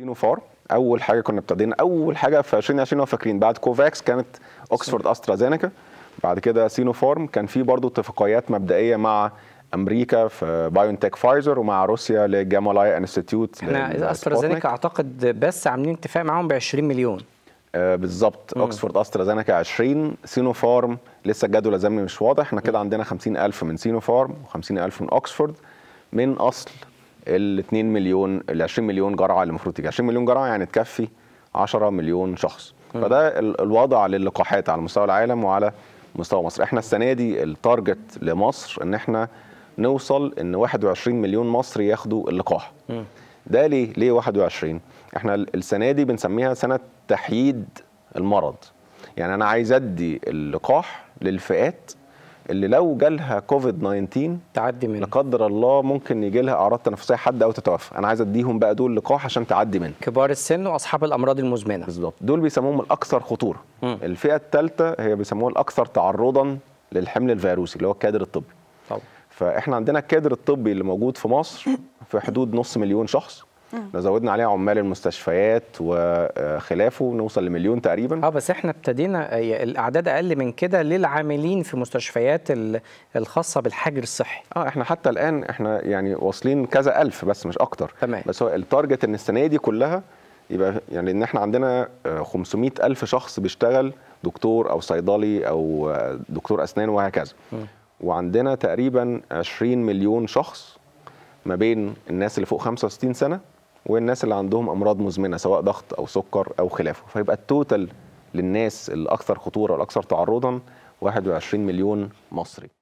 سينوفار اول حاجه كنا ابتدينا اول حاجه في 2020 فاكرين بعد كوفاكس كانت اوكسفورد استرازينيكا بعد كده سينوفارم كان في برضه اتفاقيات مبدئيه مع امريكا في بايونتك فايزر ومع روسيا للجامالاي انستيتيوت احنا استرازينيكا اعتقد بس عاملين اتفاق معاهم ب 20 مليون آه بالظبط اوكسفورد استرازينيكا 20 سينوفارم لسه الجدول الزمني مش واضح احنا كده عندنا 50000 من سينوفارم و50000 من اوكسفورد من اصل ال 2 مليون ال 20 مليون جرعه اللي المفروض تيجي 20 مليون جرعه يعني تكفي 10 مليون شخص فده الوضع للقاحات على مستوى العالم وعلى مستوى مصر احنا السنه دي التارجت لمصر ان احنا نوصل ان 21 مليون مصري ياخدوا اللقاح ده ليه ليه 21 احنا السنه دي بنسميها سنه تحييد المرض يعني انا عايز ادي اللقاح للفئات اللي لو جالها كوفيد 19 تعدي منه لا قدر الله ممكن يجي لها اعراض تنفسيه حاده او تتوفى انا عايز اديهم بقى دول لقاح عشان تعدي منه كبار السن واصحاب الامراض المزمنه بالظبط دول بيسموهم الاكثر خطوره مم. الفئه الثالثه هي بيسموها الاكثر تعرضا للحمل الفيروسي اللي هو الكادر الطبي طبعا فاحنا عندنا الكادر الطبي اللي موجود في مصر في حدود نص مليون شخص لو زودنا عليها عمال المستشفيات وخلافه نوصل لمليون تقريبا اه بس احنا ابتدينا اه، الاعداد اقل من كده للعاملين في مستشفيات الخاصه بالحجر الصحي اه احنا حتى الان احنا يعني واصلين كذا الف بس مش اكتر تمام بس هو التارجت ان السنه دي كلها يبقى يعني ان احنا عندنا 500 اه، الف شخص بيشتغل دكتور او صيدلي او اه، دكتور اسنان وهكذا م. وعندنا تقريبا 20 مليون شخص ما بين الناس اللي فوق 65 سنه والناس اللي عندهم امراض مزمنه سواء ضغط او سكر او خلافه فيبقى التوتال للناس الاكثر خطوره والاكثر تعرضا 21 مليون مصري